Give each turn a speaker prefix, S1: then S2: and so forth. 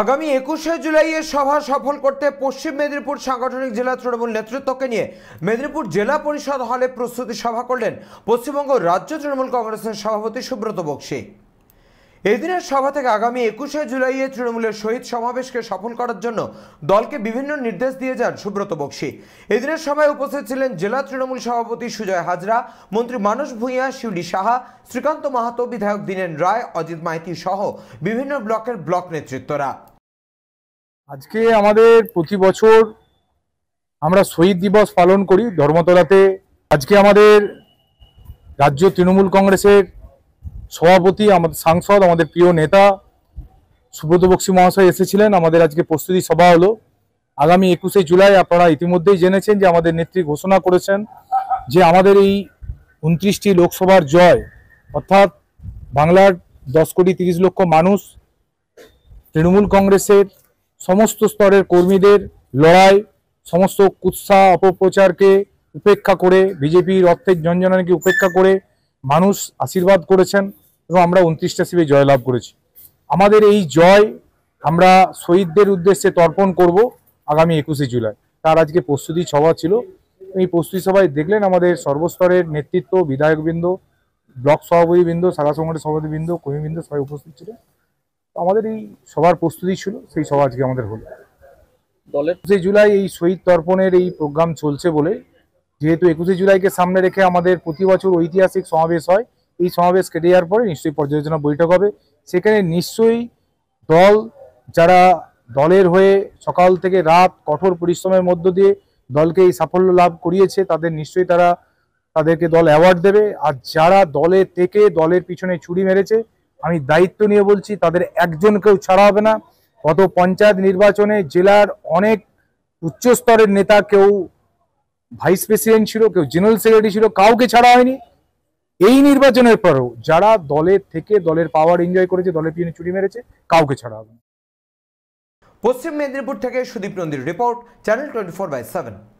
S1: আগামী একুশে জুলাইয়ের সভা সফল করতে পশ্চিম মেদিনীপুর সাংগঠনিক জেলা তৃণমূল নেতৃত্বকে নিয়ে মেদিনীপুর জেলা পরিষদ হলে প্রস্তুতি সভা করলেন পশ্চিমবঙ্গ রাজ্য তৃণমূল কংগ্রেসের সভাপতি সুব্রত বক্সী এদিনের সভা থেকে আগামী একুশে জুলাইয়ে তৃণমূলের শহীদ সমাবেশকে সফল করার জন্য দলকে বিভিন্ন নির্দেশ দিয়ে যান সুব্রত বক্সি এদিনের সভায় উপস্থিত ছিলেন জেলা তৃণমূল সভাপতি সুজয় হাজরা মন্ত্রী মানস ভূঁইয়া শিউলি সাহা শ্রীকান্ত মাহাতো বিধায়ক দীনেন রায় অজিত মাইতি সহ বিভিন্ন ব্লকের ব্লক নেতৃত্বরা আজকে আমাদের প্রতি বছর আমরা শহীদ দিবস
S2: পালন করি ধর্মতলাতে আজকে আমাদের রাজ্য তৃণমূল কংগ্রেসের সভাপতি আমাদের সাংসদ আমাদের প্রিয় নেতা সুব্রত বক্সী মহাশয় এসেছিলেন আমাদের আজকে প্রস্তুতি সভা হলো আগামী একুশে জুলাই আপনারা ইতিমধ্যেই জেনেছেন যে আমাদের নেত্রী ঘোষণা করেছেন যে আমাদের এই উনত্রিশটি লোকসভার জয় অর্থাৎ বাংলার দশ কোটি তিরিশ লক্ষ মানুষ তৃণমূল কংগ্রেসের সমস্ত স্তরের কর্মীদের লড়াই সমস্ত কুৎসা অপপ্রচারকে উপেক্ষা করে বিজেপির অর্থের ঝঞ্ঝনাকে উপেক্ষা করে মানুষ আশীর্বাদ করেছেন এবং আমরা উনত্রিশটা জয় জয়লাভ করেছি আমাদের এই জয় আমরা শহীদদের উদ্দেশ্যে তর্পণ করব আগামী একুশে জুলাই তার আজকে প্রস্তুতি সভা ছিল এই প্রস্তুতি সভায় দেখলেন আমাদের সর্বস্তরের নেতৃত্ব বিধায়কবৃন্দ ব্লক সভাপতিবৃন্দ শাখা সংগঠনের সভাপতিবৃন্দ কর্মীবৃন্দ সবাই উপস্থিত ছিলেন আমাদের এই সবার প্রস্তুতি ছিল সেই সভা আজকে আমাদের হলো দলের একুশে জুলাই এই শহীদ তর্পণের এই প্রোগ্রাম চলছে বলে যেহেতু একুশে জুলাইকে সামনে রেখে আমাদের প্রতি বছর ঐতিহাসিক সমাবেশ হয় এই সমাবেশ কেটে যাওয়ার পরে নিশ্চয়ই পর্যালোচনা বৈঠক হবে সেখানে নিশ্চয়ই দল যারা দলের হয়ে সকাল থেকে রাত কঠোর পরিশ্রমের মধ্য দিয়ে দলকে এই সাফল্য লাভ করিয়েছে তাদের নিশ্চয়ই তারা তাদেরকে দল অ্যাওয়ার্ড দেবে আর যারা দলে থেকে দলের পিছনে ছুরি মেরেছে আমি দায়িত্ব নিয়ে বলছি তাদের একজনকেও ছাড়া হবে না গত পঞ্চায়েত নির্বাচনে জেলার অনেক উচ্চস্তরের নেতা কেউ ভাইস প্রেসিডেন্ট ছিল কেউ জেনারেল সেক্রেটারি ছিল কাউকে ছাড়া হয়নি এই নির্বাচনের পরও
S1: যারা দলের থেকে দলের পাওয়ার এনজয় করেছে দলের পিছনে চুরি মেরেছে কাউকে ছাড়া হবে পশ্চিম মেদিনীপুর থেকে সুদীপ নন্দীর report channel twenty four by seven